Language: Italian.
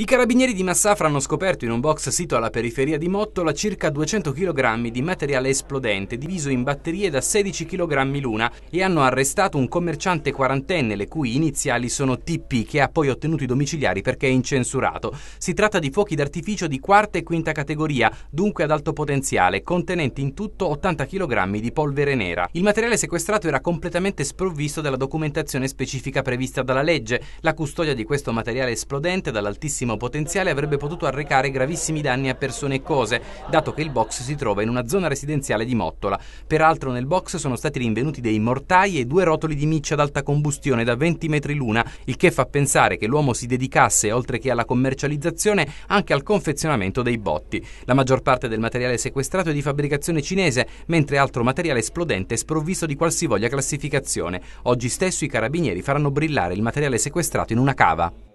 I carabinieri di Massafra hanno scoperto in un box sito alla periferia di Mottola circa 200 kg di materiale esplodente diviso in batterie da 16 kg l'una e hanno arrestato un commerciante quarantenne le cui iniziali sono TP che ha poi ottenuto i domiciliari perché è incensurato. Si tratta di fuochi d'artificio di quarta e quinta categoria, dunque ad alto potenziale, contenenti in tutto 80 kg di polvere nera. Il materiale sequestrato era completamente sprovvisto della documentazione specifica prevista dalla legge. La custodia di questo materiale esplodente dall'altissimo altissimo potenziale avrebbe potuto arrecare gravissimi danni a persone e cose, dato che il box si trova in una zona residenziale di Mottola. Peraltro nel box sono stati rinvenuti dei mortai e due rotoli di miccia ad alta combustione da 20 metri l'una, il che fa pensare che l'uomo si dedicasse, oltre che alla commercializzazione, anche al confezionamento dei botti. La maggior parte del materiale sequestrato è di fabbricazione cinese, mentre altro materiale esplodente è sprovvisto di qualsivoglia classificazione. Oggi stesso i carabinieri faranno brillare il materiale sequestrato in una cava.